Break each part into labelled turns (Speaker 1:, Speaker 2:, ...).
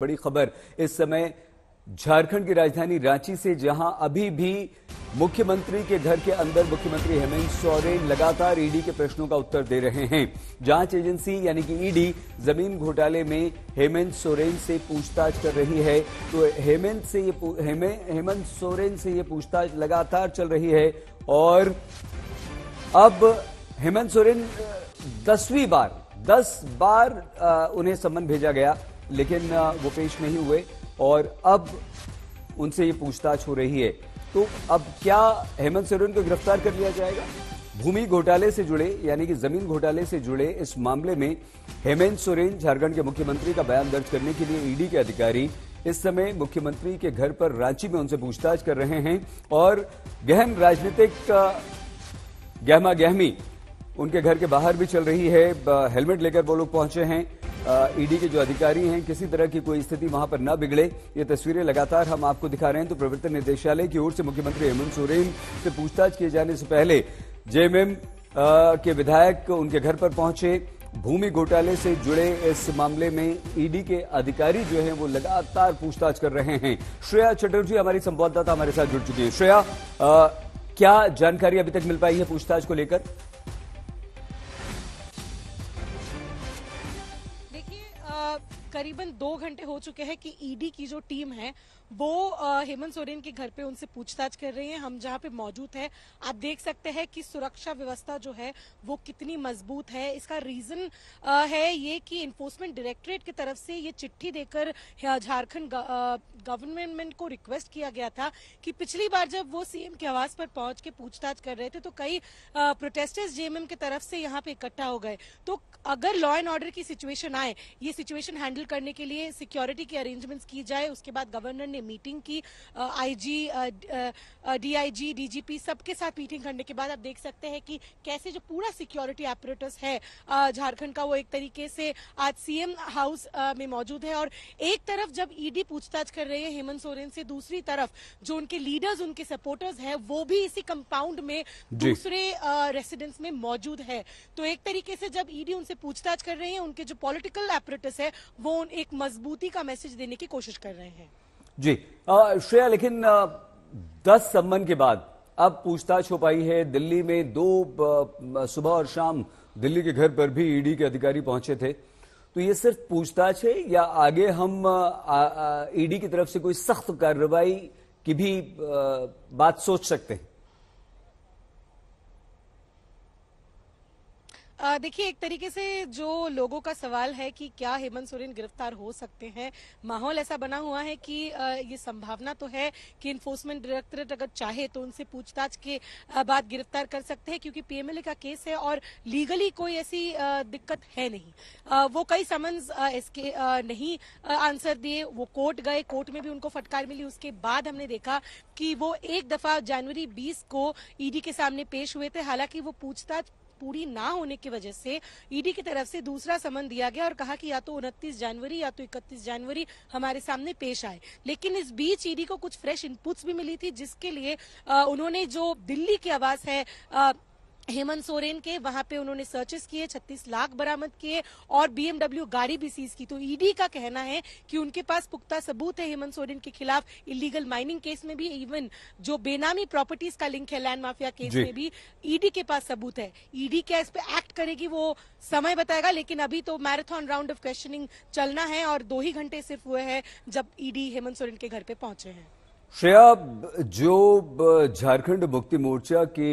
Speaker 1: बड़ी खबर इस समय झारखंड की राजधानी रांची से जहां अभी भी मुख्यमंत्री के घर के अंदर मुख्यमंत्री हेमंत सोरेन लगातार ईडी के प्रश्नों का उत्तर दे रहे हैं जांच एजेंसी यानी कि ईडी जमीन घोटाले में हेमंत सोरेन से पूछताछ कर रही है तो हेमंत से ये हेमंत सोरेन से ये पूछताछ लगातार चल रही है और अब हेमंत सोरेन दसवीं बार दस बार आ, उन्हें समन भेजा गया लेकिन वो पेश नहीं हुए और अब उनसे ये पूछताछ हो रही है तो अब क्या हेमंत सोरेन को गिरफ्तार कर लिया जाएगा भूमि घोटाले से जुड़े यानी कि जमीन घोटाले से जुड़े इस मामले में हेमंत सोरेन झारखंड के मुख्यमंत्री का बयान दर्ज करने के लिए ईडी के अधिकारी इस समय मुख्यमंत्री के घर पर रांची में उनसे पूछताछ कर रहे हैं और गहन राजनीतिक गहमा गहमी उनके घर के बाहर भी चल रही है हेलमेट लेकर वो लोग पहुंचे हैं ईडी e के जो अधिकारी हैं किसी तरह की कोई स्थिति वहां पर न बिगड़े ये तस्वीरें लगातार हम आपको दिखा रहे हैं तो प्रवर्तन निदेशालय की ओर से मुख्यमंत्री हेमंत सोरेन से पूछताछ किए जाने से पहले जेएमएम के विधायक उनके घर पर पहुंचे भूमि घोटाले से जुड़े इस मामले में ईडी e के अधिकारी जो हैं वो लगातार पूछताछ कर रहे हैं श्रेया चटर्जी हमारी संवाददाता हमारे साथ जुड़ चुकी है श्रेया आ, क्या जानकारी अभी तक मिल पाई है पूछताछ को लेकर
Speaker 2: करीबन दो घंटे हो चुके हैं कि ईडी e की जो टीम है वो हेमंत सोरेन के घर पे उनसे पूछताछ कर रहे हैं हम जहाँ पे मौजूद है आप देख सकते हैं कि सुरक्षा व्यवस्था जो है वो कितनी मजबूत है इसका रीजन है ये कि इन्फोर्समेंट डायरेक्टरेट की तरफ से ये चिट्ठी देकर झारखंड गवर्नमेंट को रिक्वेस्ट किया गया था कि पिछली बार जब वो सीएम के आवास पर पहुंच के पूछताछ कर रहे थे तो कई प्रोटेस्टर्स जेएमएम की तरफ से यहाँ पे इकट्ठा हो गए तो अगर लॉ एंड ऑर्डर की सिचुएशन आए ये सिचुएशन हैंडल करने के लिए सिक्योरिटी के अरेंजमेंट की जाए उसके बाद गवर्नर ने मीटिंग की आईजी डीआईजी डीजीपी सबके साथ मीटिंग करने के बाद आप देख सकते हैं कि कैसे जो पूरा सिक्योरिटी ऑपरेटर्स है झारखंड का वो एक तरीके से आज सीएम हाउस में मौजूद है और एक तरफ जब ईडी e पूछताछ कर रही है हेमंत सोरेन से दूसरी तरफ जो उनके लीडर्स उनके सपोर्टर्स है वो भी इसी कंपाउंड में दूसरे रेसिडेंस में मौजूद है तो एक तरीके से जब ईडी e उनसे पूछताछ कर रही है उनके जो पॉलिटिकल ऑपरेटर्स है वो एक मजबूती का मैसेज देने की कोशिश कर रहे हैं
Speaker 1: जी श्रेया लेकिन दस सम्मन के बाद अब पूछताछ हो पाई है दिल्ली में दो सुबह और शाम दिल्ली के घर पर भी ईडी के अधिकारी पहुंचे थे तो ये सिर्फ पूछताछ है या आगे हम ईडी की तरफ से कोई सख्त कार्रवाई की भी बात सोच सकते हैं
Speaker 2: देखिए एक तरीके से जो लोगों का सवाल है कि क्या हेमंत सोरेन गिरफ्तार हो सकते हैं माहौल ऐसा बना हुआ है कि ये संभावना तो है कि इन्फोर्समेंट डायरेक्टरेट अगर चाहे तो उनसे पूछताछ के बाद गिरफ्तार कर सकते हैं क्योंकि पीएमएलए का केस है और लीगली कोई ऐसी दिक्कत है नहीं वो कई समन्स इसके नहीं आंसर दिए वो कोर्ट गए कोर्ट में भी उनको फटकार मिली उसके बाद हमने देखा कि वो एक दफा जनवरी बीस को ईडी e के सामने पेश हुए थे हालांकि वो पूछताछ पूरी ना होने की वजह से ईडी की तरफ से दूसरा समन दिया गया और कहा कि या तो उनतीस जनवरी या तो इकतीस जनवरी हमारे सामने पेश आए लेकिन इस बीच ईडी को कुछ फ्रेश इनपुट्स भी मिली थी जिसके लिए उन्होंने जो दिल्ली की आवाज है हेमंत सोरेन के वहां पे उन्होंने सर्चेस किए 36 लाख बरामद किए और बीएमडब्ल्यू गाड़ी भी सीज की तो ईडी e का कहना है कि उनके पास पुख्ता सबूत है हेमंत सोरेन के खिलाफ इलीगल माइनिंग केस में भी इवन जो बेनामी प्रॉपर्टीज का लिंक है लैंड माफिया केस में भी ईडी e के पास सबूत है ईडी e क्या इस पर एक्ट करेगी वो समय बताएगा लेकिन अभी तो मैराथन राउंड ऑफ क्वेश्चनिंग चलना है और दो ही घंटे सिर्फ हुए हैं जब ईडी हेमंत सोरेन के घर पे पहुंचे हैं
Speaker 1: श्रेया जो झारखंड मुक्ति मोर्चा के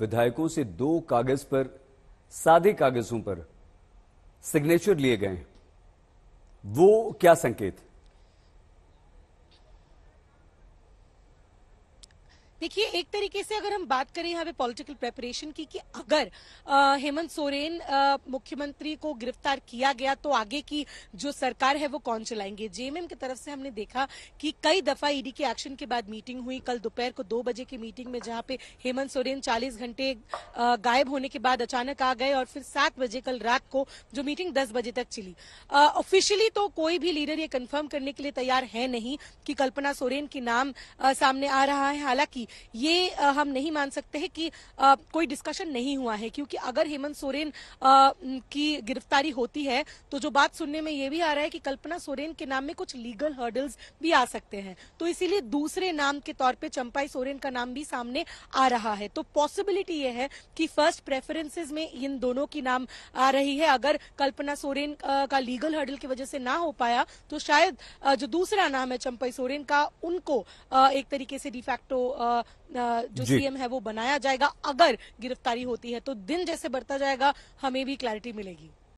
Speaker 1: विधायकों से दो कागज पर सादे कागजों पर सिग्नेचर लिए गए वो क्या संकेत
Speaker 2: देखिए एक तरीके से अगर हम बात करें यहाँ पे पॉलिटिकल प्रेपरेशन की कि अगर आ, हेमंत सोरेन मुख्यमंत्री को गिरफ्तार किया गया तो आगे की जो सरकार है वो कौन चलाएंगे जेएमएम की तरफ से हमने देखा कि कई दफा ईडी e के एक्शन के बाद मीटिंग हुई कल दोपहर को दो बजे की मीटिंग में जहाँ पे हेमंत सोरेन चालीस घंटे गायब होने के बाद अचानक आ गए और फिर सात बजे कल रात को जो मीटिंग दस बजे तक चली ऑफिशियली तो कोई भी लीडर ये कन्फर्म करने के लिए तैयार है नहीं कि कल्पना सोरेन के नाम सामने आ रहा है हालांकि ये हम नहीं मान सकते हैं कि कोई डिस्कशन नहीं हुआ है क्योंकि अगर हेमंत सोरेन की गिरफ्तारी होती है तो जो बात सुनने में ये भी आ रहा है कि कल्पना सोरेन के नाम में कुछ लीगल हर्डल्स भी आ सकते हैं तो इसीलिए दूसरे नाम के तौर पर चंपाई सोरेन का नाम भी सामने आ रहा है तो पॉसिबिलिटी ये है कि फर्स्ट प्रेफरेंसेज में इन दोनों की नाम आ रही है अगर कल्पना सोरेन का लीगल हर्डल की वजह से ना हो पाया तो शायद जो दूसरा नाम है चंपई सोरेन का उनको एक तरीके से डिफैक्टो जो सीएम है वो बनाया जाएगा अगर गिरफ्तारी होती है तो दिन जैसे बढ़ता जाएगा हमें भी क्लैरिटी मिलेगी